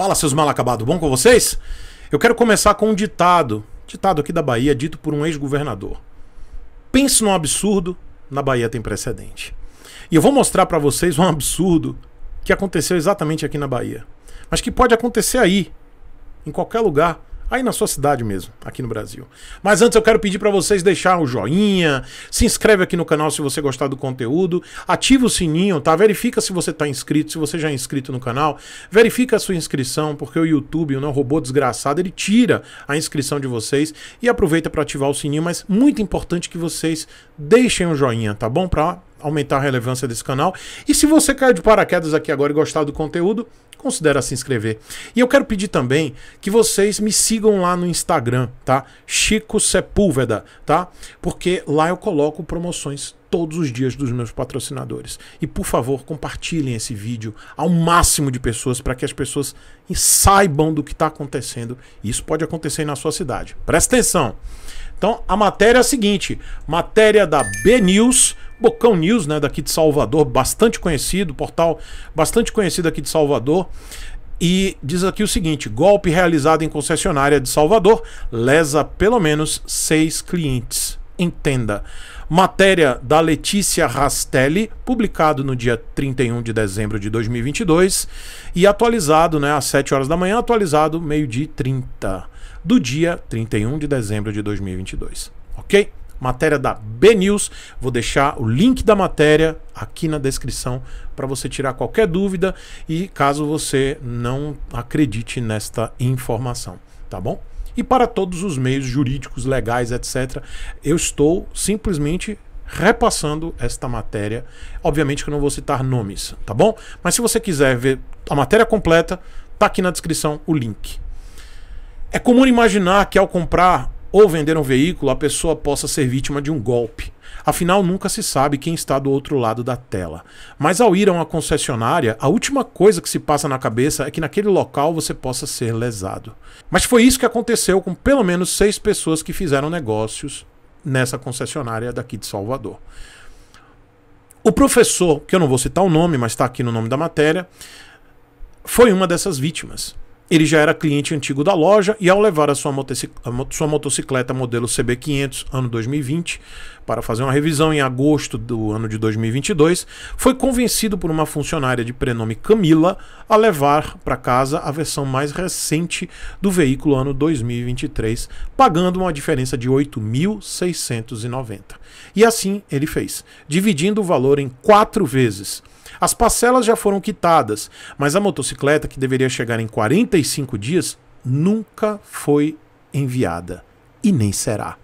Fala, seus mal acabados, bom com vocês? Eu quero começar com um ditado, ditado aqui da Bahia, dito por um ex-governador. Pense num absurdo, na Bahia tem precedente. E eu vou mostrar para vocês um absurdo que aconteceu exatamente aqui na Bahia, mas que pode acontecer aí, em qualquer lugar aí na sua cidade mesmo, aqui no Brasil. Mas antes eu quero pedir para vocês deixar o um joinha, se inscreve aqui no canal se você gostar do conteúdo, ativa o sininho, tá? Verifica se você tá inscrito, se você já é inscrito no canal, verifica a sua inscrição, porque o YouTube, o não robô desgraçado, ele tira a inscrição de vocês e aproveita para ativar o sininho, mas muito importante que vocês deixem o um joinha, tá bom? Para aumentar a relevância desse canal. E se você caiu de paraquedas aqui agora e gostar do conteúdo, considera se inscrever. E eu quero pedir também que vocês me sigam lá no Instagram, tá? Chico Sepúlveda, tá? Porque lá eu coloco promoções todos os dias dos meus patrocinadores. E por favor, compartilhem esse vídeo ao máximo de pessoas para que as pessoas saibam do que está acontecendo. Isso pode acontecer na sua cidade. Presta atenção. Então, a matéria é a seguinte: matéria da B News Bocão News, né, daqui de Salvador, bastante conhecido, portal bastante conhecido aqui de Salvador. E diz aqui o seguinte: golpe realizado em concessionária de Salvador lesa pelo menos seis clientes. Entenda. Matéria da Letícia Rastelli, publicado no dia 31 de dezembro de 2022 e atualizado né, às 7 horas da manhã, atualizado meio-dia 30 do dia 31 de dezembro de 2022. Ok? matéria da B News. Vou deixar o link da matéria aqui na descrição para você tirar qualquer dúvida e caso você não acredite nesta informação, tá bom? E para todos os meios jurídicos, legais, etc., eu estou simplesmente repassando esta matéria. Obviamente que eu não vou citar nomes, tá bom? Mas se você quiser ver a matéria completa, tá aqui na descrição o link. É comum imaginar que ao comprar ou vender um veículo, a pessoa possa ser vítima de um golpe. Afinal, nunca se sabe quem está do outro lado da tela. Mas ao ir a uma concessionária, a última coisa que se passa na cabeça é que naquele local você possa ser lesado. Mas foi isso que aconteceu com pelo menos seis pessoas que fizeram negócios nessa concessionária daqui de Salvador. O professor, que eu não vou citar o nome, mas está aqui no nome da matéria, foi uma dessas vítimas. Ele já era cliente antigo da loja e, ao levar a sua, sua motocicleta modelo CB500 ano 2020 para fazer uma revisão em agosto do ano de 2022, foi convencido por uma funcionária de prenome Camila a levar para casa a versão mais recente do veículo ano 2023, pagando uma diferença de 8.690. E assim ele fez, dividindo o valor em quatro vezes as parcelas já foram quitadas, mas a motocicleta, que deveria chegar em 45 dias, nunca foi enviada e nem será.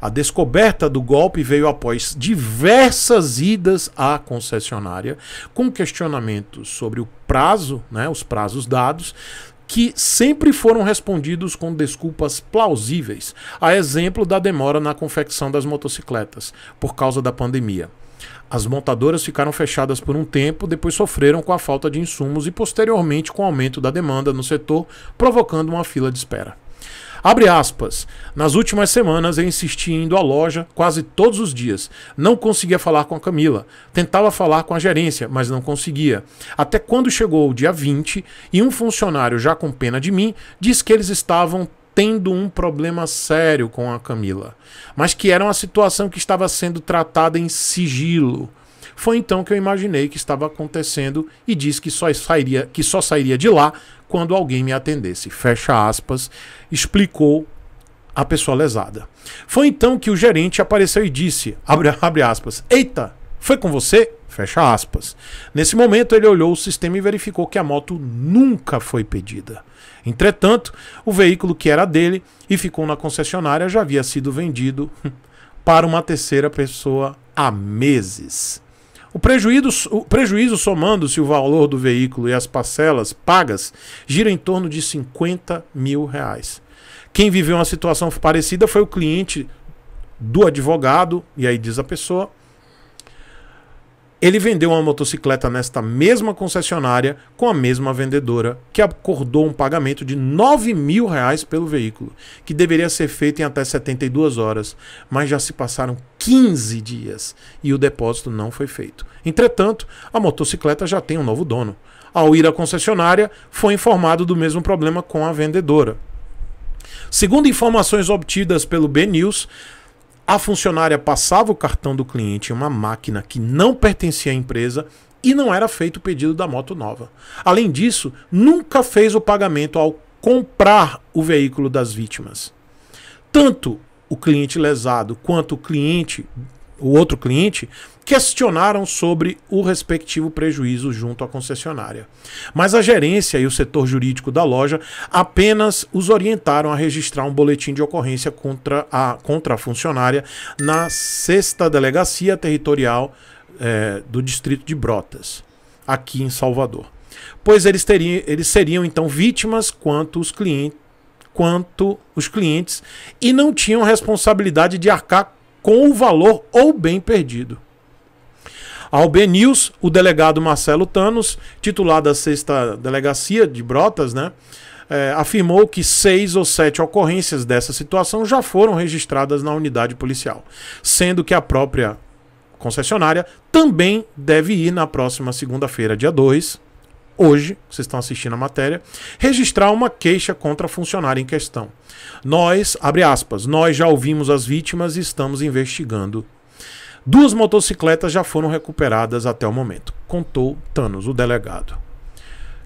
A descoberta do golpe veio após diversas idas à concessionária, com questionamentos sobre o prazo, né, os prazos dados, que sempre foram respondidos com desculpas plausíveis, a exemplo da demora na confecção das motocicletas por causa da pandemia. As montadoras ficaram fechadas por um tempo, depois sofreram com a falta de insumos e posteriormente com o aumento da demanda no setor, provocando uma fila de espera. Abre aspas. Nas últimas semanas eu insisti indo à loja quase todos os dias. Não conseguia falar com a Camila. Tentava falar com a gerência, mas não conseguia. Até quando chegou o dia 20 e um funcionário já com pena de mim disse que eles estavam tendo um problema sério com a Camila, mas que era uma situação que estava sendo tratada em sigilo. Foi então que eu imaginei que estava acontecendo e disse que só sairia, que só sairia de lá quando alguém me atendesse. Fecha aspas, explicou a pessoa lesada. Foi então que o gerente apareceu e disse, abre, abre aspas, eita, foi com você? Fecha aspas. Nesse momento, ele olhou o sistema e verificou que a moto nunca foi pedida. Entretanto, o veículo que era dele e ficou na concessionária já havia sido vendido para uma terceira pessoa há meses. O prejuízo, o prejuízo somando-se o valor do veículo e as parcelas pagas gira em torno de 50 mil reais. Quem viveu uma situação parecida foi o cliente do advogado, e aí diz a pessoa, ele vendeu uma motocicleta nesta mesma concessionária com a mesma vendedora, que acordou um pagamento de 9 mil reais pelo veículo, que deveria ser feito em até 72 horas, mas já se passaram 15 dias e o depósito não foi feito. Entretanto, a motocicleta já tem um novo dono. Ao ir à concessionária, foi informado do mesmo problema com a vendedora. Segundo informações obtidas pelo B News. A funcionária passava o cartão do cliente em uma máquina que não pertencia à empresa e não era feito o pedido da moto nova. Além disso, nunca fez o pagamento ao comprar o veículo das vítimas. Tanto o cliente lesado quanto o cliente o outro cliente questionaram sobre o respectivo prejuízo junto à concessionária. Mas a gerência e o setor jurídico da loja apenas os orientaram a registrar um boletim de ocorrência contra a, contra a funcionária na sexta delegacia territorial é, do distrito de Brotas, aqui em Salvador. Pois eles, teriam, eles seriam então vítimas quanto os clientes quanto os clientes e não tinham responsabilidade de arcar com o valor ou bem perdido. Ao BNews, o delegado Marcelo Tanos, titular da sexta delegacia de Brotas, né, é, afirmou que seis ou sete ocorrências dessa situação já foram registradas na unidade policial, sendo que a própria concessionária também deve ir na próxima segunda-feira, dia 2, hoje, vocês estão assistindo a matéria, registrar uma queixa contra a funcionária em questão. Nós, abre aspas, nós já ouvimos as vítimas e estamos investigando. Duas motocicletas já foram recuperadas até o momento, contou Thanos, o delegado.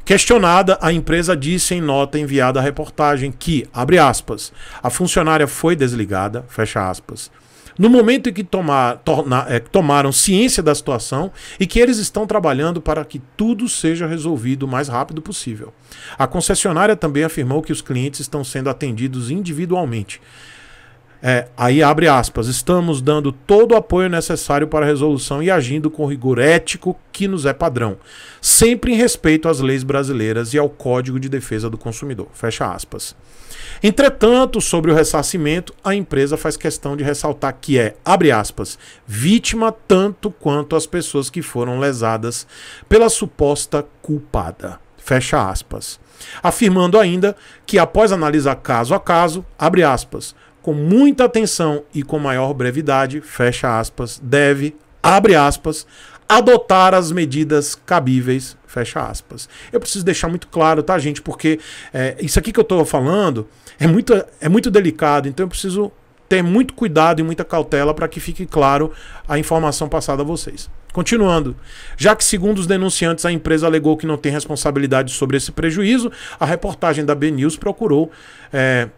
Questionada, a empresa disse em nota enviada à reportagem que, abre aspas, a funcionária foi desligada, fecha aspas, no momento em que tomar, torna, é, tomaram ciência da situação e que eles estão trabalhando para que tudo seja resolvido o mais rápido possível. A concessionária também afirmou que os clientes estão sendo atendidos individualmente. É, aí abre aspas. Estamos dando todo o apoio necessário para a resolução e agindo com rigor ético que nos é padrão, sempre em respeito às leis brasileiras e ao Código de Defesa do Consumidor. Fecha aspas. Entretanto, sobre o ressarcimento, a empresa faz questão de ressaltar que é, abre aspas, vítima tanto quanto as pessoas que foram lesadas pela suposta culpada. Fecha aspas afirmando ainda que, após analisar caso a caso, abre aspas, com muita atenção e com maior brevidade, fecha aspas, deve, abre aspas, adotar as medidas cabíveis, fecha aspas. Eu preciso deixar muito claro, tá, gente? Porque é, isso aqui que eu estou falando é muito, é muito delicado, então eu preciso ter muito cuidado e muita cautela para que fique claro a informação passada a vocês. Continuando, já que, segundo os denunciantes, a empresa alegou que não tem responsabilidade sobre esse prejuízo, a reportagem da B News procurou é,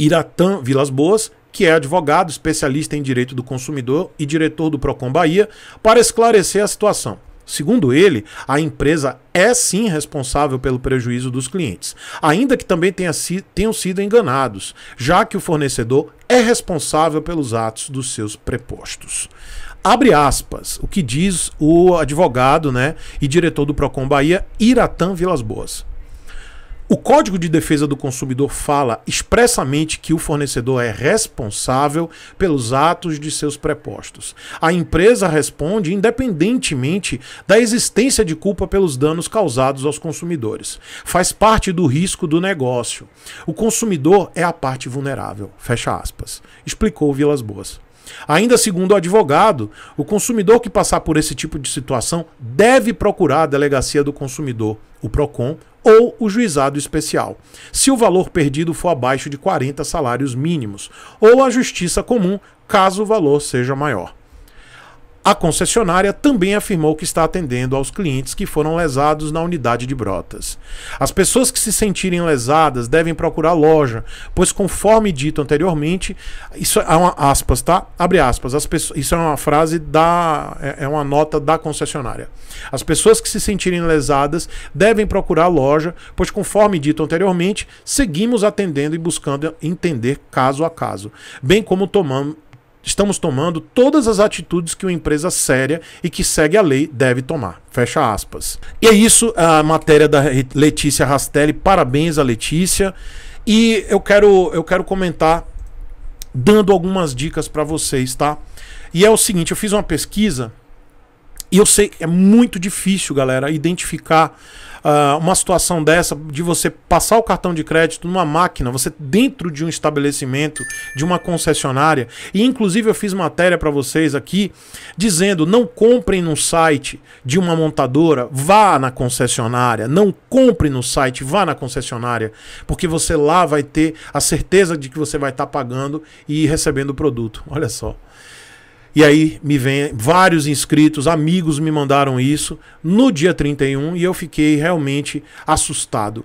Iratã Vilas Boas, que é advogado, especialista em direito do consumidor e diretor do Procon Bahia, para esclarecer a situação. Segundo ele, a empresa é sim responsável pelo prejuízo dos clientes, ainda que também tenha si, tenham sido enganados, já que o fornecedor é responsável pelos atos dos seus prepostos. Abre aspas, o que diz o advogado né, e diretor do Procon Bahia, Iratan Vilas Boas. O Código de Defesa do Consumidor fala expressamente que o fornecedor é responsável pelos atos de seus prepostos. A empresa responde independentemente da existência de culpa pelos danos causados aos consumidores. Faz parte do risco do negócio. O consumidor é a parte vulnerável. Fecha aspas. Explicou Vilas Boas. Ainda segundo o advogado, o consumidor que passar por esse tipo de situação deve procurar a delegacia do consumidor, o PROCON, ou o juizado especial, se o valor perdido for abaixo de 40 salários mínimos, ou a justiça comum, caso o valor seja maior. A concessionária também afirmou que está atendendo aos clientes que foram lesados na unidade de Brotas. As pessoas que se sentirem lesadas devem procurar loja, pois conforme dito anteriormente, isso é uma aspas, tá? Abre aspas. Pessoas, isso é uma frase da é, é uma nota da concessionária. As pessoas que se sentirem lesadas devem procurar loja, pois conforme dito anteriormente, seguimos atendendo e buscando entender caso a caso, bem como tomamos estamos tomando todas as atitudes que uma empresa séria e que segue a lei deve tomar. Fecha aspas. E é isso a matéria da Letícia Rastelli. Parabéns a Letícia. E eu quero, eu quero comentar dando algumas dicas para vocês, tá? E é o seguinte, eu fiz uma pesquisa e eu sei que é muito difícil, galera, identificar uh, uma situação dessa de você passar o cartão de crédito numa máquina, você dentro de um estabelecimento, de uma concessionária. E inclusive eu fiz matéria para vocês aqui dizendo: não comprem no site de uma montadora, vá na concessionária. Não compre no site, vá na concessionária, porque você lá vai ter a certeza de que você vai estar tá pagando e recebendo o produto. Olha só. E aí me vem vários inscritos, amigos me mandaram isso no dia 31 e eu fiquei realmente assustado.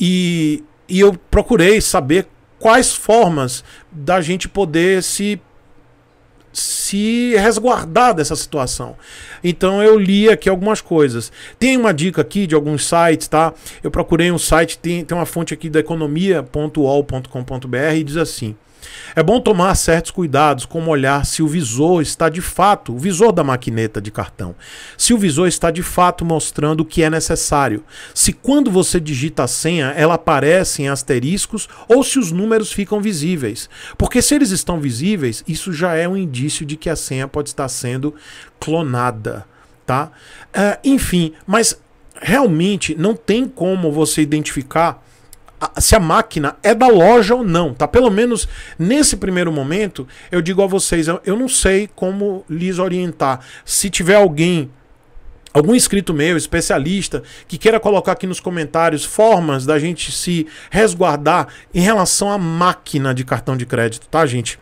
E, e eu procurei saber quais formas da gente poder se se resguardar dessa situação. Então eu li aqui algumas coisas. Tem uma dica aqui de alguns sites, tá? Eu procurei um site, tem, tem uma fonte aqui da economia.ol.com.br e diz assim: é bom tomar certos cuidados, como olhar se o visor está de fato, o visor da maquineta de cartão, se o visor está de fato mostrando o que é necessário. Se quando você digita a senha, ela aparece em asteriscos ou se os números ficam visíveis. Porque se eles estão visíveis, isso já é um indício de que a senha pode estar sendo clonada. Tá? Uh, enfim, mas realmente não tem como você identificar se a máquina é da loja ou não, tá? Pelo menos nesse primeiro momento, eu digo a vocês, eu, eu não sei como lhes orientar. Se tiver alguém algum inscrito meu, especialista, que queira colocar aqui nos comentários formas da gente se resguardar em relação à máquina de cartão de crédito, tá, gente?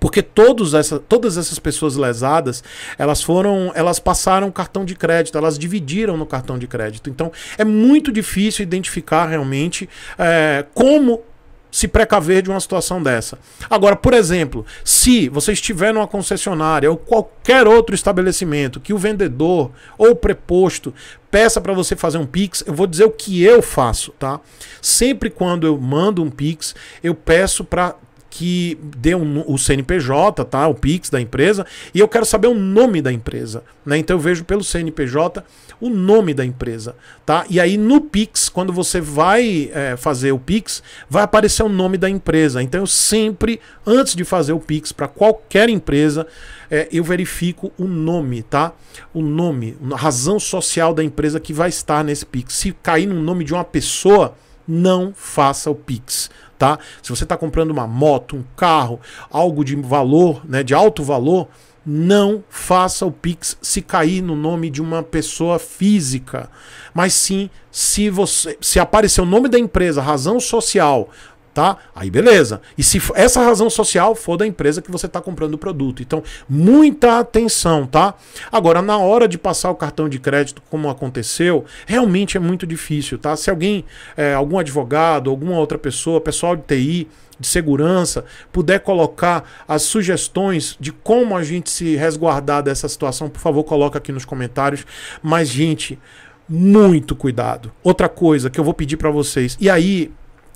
Porque todas essas todas essas pessoas lesadas, elas foram, elas passaram cartão de crédito, elas dividiram no cartão de crédito. Então é muito difícil identificar realmente é, como se precaver de uma situação dessa. Agora, por exemplo, se você estiver numa concessionária ou qualquer outro estabelecimento que o vendedor ou o preposto peça para você fazer um pix, eu vou dizer o que eu faço, tá? Sempre quando eu mando um pix, eu peço para que dê um, o CNPJ, tá? O Pix da empresa, e eu quero saber o nome da empresa, né? Então eu vejo pelo CNPJ o nome da empresa, tá? E aí no Pix, quando você vai é, fazer o Pix, vai aparecer o nome da empresa. Então eu sempre, antes de fazer o Pix para qualquer empresa, é, eu verifico o nome, tá? O nome, a razão social da empresa que vai estar nesse Pix. Se cair no nome de uma pessoa, não faça o Pix, tá? Se você está comprando uma moto, um carro, algo de valor, né, de alto valor, não faça o Pix se cair no nome de uma pessoa física, mas sim se você se aparecer o nome da empresa, razão social, tá? Aí beleza. E se essa razão social for da empresa que você está comprando o produto. Então, muita atenção, tá? Agora, na hora de passar o cartão de crédito, como aconteceu, realmente é muito difícil, tá? Se alguém, é, algum advogado, alguma outra pessoa, pessoal de TI, de segurança, puder colocar as sugestões de como a gente se resguardar dessa situação, por favor, coloca aqui nos comentários. Mas, gente, muito cuidado. Outra coisa que eu vou pedir para vocês, e aí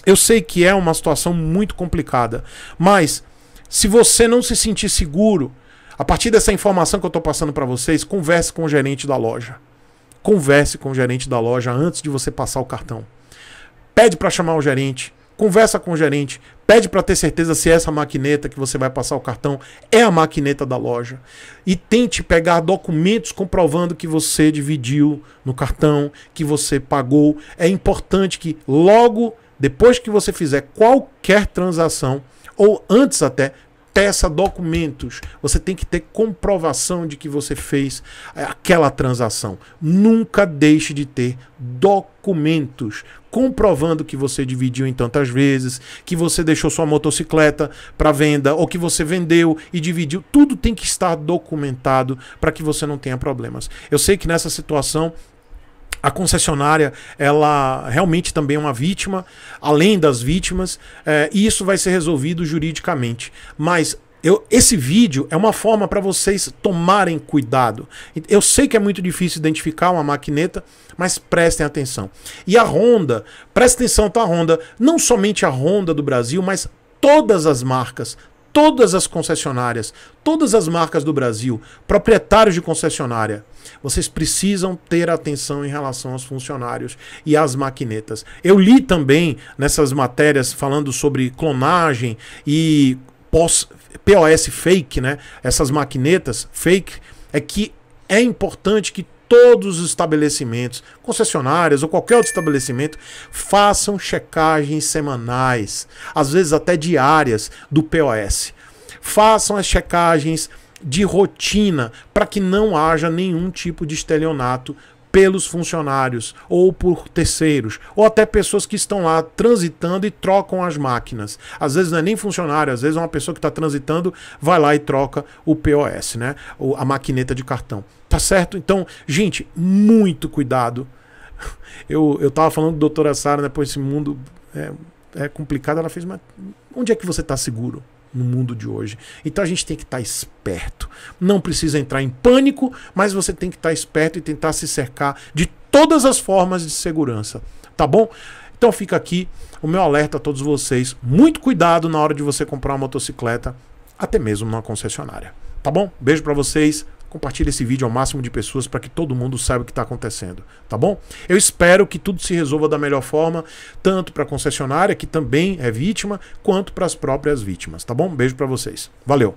eu sei que é uma situação muito complicada, mas se você não se sentir seguro, a partir dessa informação que eu estou passando para vocês, converse com o gerente da loja. Converse com o gerente da loja antes de você passar o cartão. Pede para chamar o gerente, conversa com o gerente, pede para ter certeza se essa maquineta que você vai passar o cartão é a maquineta da loja. E tente pegar documentos comprovando que você dividiu no cartão, que você pagou. É importante que logo depois que você fizer qualquer transação, ou antes até, peça documentos. Você tem que ter comprovação de que você fez aquela transação. Nunca deixe de ter documentos comprovando que você dividiu em tantas vezes, que você deixou sua motocicleta para venda ou que você vendeu e dividiu. Tudo tem que estar documentado para que você não tenha problemas. Eu sei que nessa situação a concessionária, ela realmente também é uma vítima, além das vítimas, é, e isso vai ser resolvido juridicamente. Mas eu, esse vídeo é uma forma para vocês tomarem cuidado. Eu sei que é muito difícil identificar uma maquineta, mas prestem atenção. E a Honda, presta atenção para tá, a Honda, não somente a Honda do Brasil, mas todas as marcas, todas as concessionárias, todas as marcas do Brasil, proprietários de concessionária, vocês precisam ter atenção em relação aos funcionários e às maquinetas. Eu li também nessas matérias falando sobre clonagem e pós, POS fake, né? Essas maquinetas fake, é que é importante que todos os estabelecimentos, concessionárias ou qualquer outro estabelecimento, façam checagens semanais, às vezes até diárias, do POS. Façam as checagens de rotina para que não haja nenhum tipo de estelionato pelos funcionários ou por terceiros, ou até pessoas que estão lá transitando e trocam as máquinas. Às vezes não é nem funcionário, às vezes é uma pessoa que está transitando, vai lá e troca o POS, né? Ou a maquineta de cartão. Tá certo? Então, gente, muito cuidado. Eu, eu tava falando do doutora Sara, né? por esse mundo é, é complicado. Ela fez, mas onde é que você está seguro? no mundo de hoje. Então a gente tem que estar tá esperto. Não precisa entrar em pânico, mas você tem que estar tá esperto e tentar se cercar de todas as formas de segurança, tá bom? Então fica aqui o meu alerta a todos vocês. Muito cuidado na hora de você comprar uma motocicleta, até mesmo numa concessionária. Tá bom? Beijo para vocês. Compartilhe esse vídeo ao máximo de pessoas para que todo mundo saiba o que está acontecendo, tá bom? Eu espero que tudo se resolva da melhor forma, tanto para a concessionária, que também é vítima, quanto para as próprias vítimas, tá bom? beijo para vocês. Valeu!